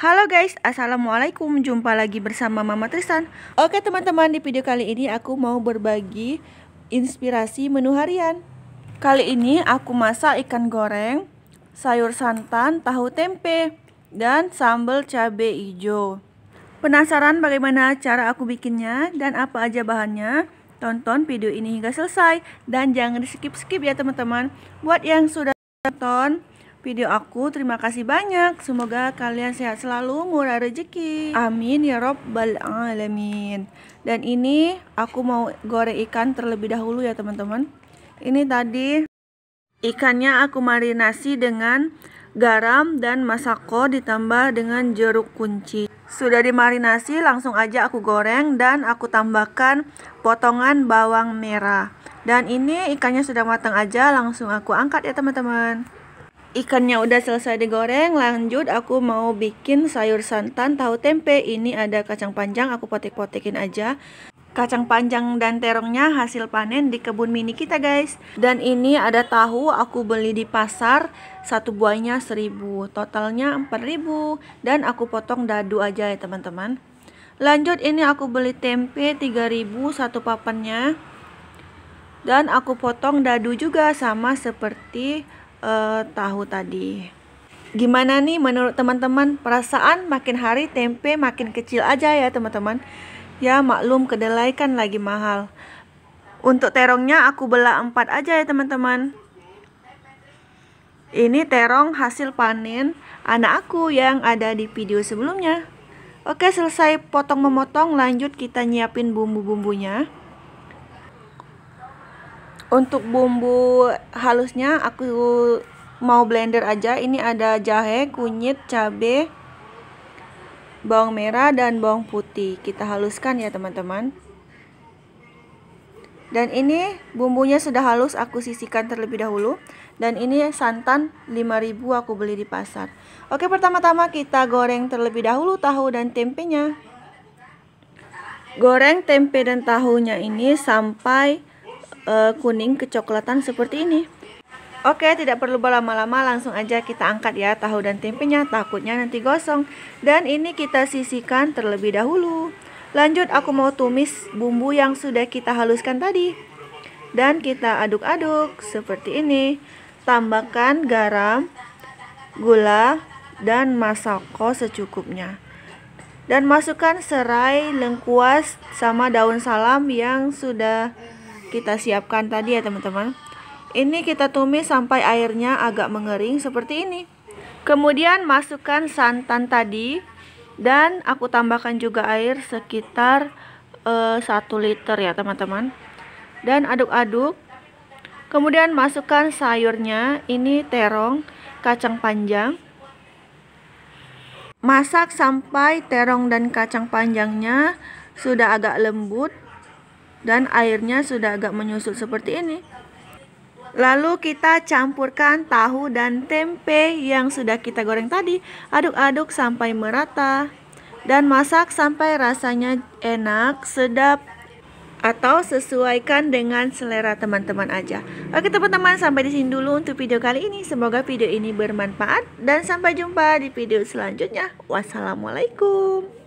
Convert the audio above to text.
Halo guys, Assalamualaikum Jumpa lagi bersama Mama Tristan Oke teman-teman, di video kali ini aku mau berbagi inspirasi menu harian Kali ini aku masak ikan goreng, sayur santan, tahu tempe, dan sambal cabe hijau Penasaran bagaimana cara aku bikinnya dan apa aja bahannya? Tonton video ini hingga selesai dan jangan di skip-skip ya teman-teman Buat yang sudah tonton video aku. Terima kasih banyak. Semoga kalian sehat selalu, murah rezeki. Amin ya robbal alamin. Dan ini aku mau goreng ikan terlebih dahulu ya teman-teman. Ini tadi ikannya aku marinasi dengan garam dan masako ditambah dengan jeruk kunci. Sudah dimarinasi, langsung aja aku goreng dan aku tambahkan potongan bawang merah. Dan ini ikannya sudah matang aja, langsung aku angkat ya teman-teman. Ikannya udah selesai digoreng, lanjut aku mau bikin sayur santan tahu tempe. Ini ada kacang panjang, aku potek potikin aja. Kacang panjang dan terongnya hasil panen di kebun mini kita guys. Dan ini ada tahu aku beli di pasar, satu buahnya 1000, totalnya ribu, dan aku potong dadu aja ya teman-teman. Lanjut ini aku beli tempe tiga ribu, satu papannya. Dan aku potong dadu juga sama seperti uh, tahu tadi. Gimana nih menurut teman-teman? Perasaan makin hari tempe makin kecil aja ya teman-teman. Ya maklum kedelai kan lagi mahal. Untuk terongnya aku belah empat aja ya teman-teman. Ini terong hasil panen anak aku yang ada di video sebelumnya. Oke, selesai potong memotong, lanjut kita nyiapin bumbu-bumbunya untuk bumbu halusnya aku mau blender aja ini ada jahe kunyit cabe bawang merah dan bawang putih kita haluskan ya teman-teman dan ini bumbunya sudah halus aku sisihkan terlebih dahulu dan ini santan 5000 aku beli di pasar oke pertama-tama kita goreng terlebih dahulu tahu dan tempenya goreng tempe dan tahunya ini sampai uh, kuning kecoklatan seperti ini Oke, tidak perlu berlama-lama, langsung aja kita angkat ya tahu dan tempenya, takutnya nanti gosong. Dan ini kita sisihkan terlebih dahulu. Lanjut, aku mau tumis bumbu yang sudah kita haluskan tadi. Dan kita aduk-aduk seperti ini. Tambahkan garam, gula, dan masako secukupnya. Dan masukkan serai lengkuas sama daun salam yang sudah kita siapkan tadi ya teman-teman. Ini kita tumis sampai airnya agak mengering seperti ini. Kemudian masukkan santan tadi dan aku tambahkan juga air sekitar uh, eh, 1 liter ya teman-teman. Dan aduk-aduk. Kemudian masukkan sayurnya, ini terong, kacang panjang. Masak sampai terong dan kacang panjangnya sudah agak lembut dan airnya sudah agak menyusut seperti ini. Lalu kita campurkan tahu dan tempe yang sudah kita goreng tadi. Aduk-aduk sampai merata dan masak sampai rasanya enak, sedap atau sesuaikan dengan selera teman-teman aja. Oke teman-teman, sampai di sini dulu untuk video kali ini. Semoga video ini bermanfaat dan sampai jumpa di video selanjutnya. Wassalamualaikum.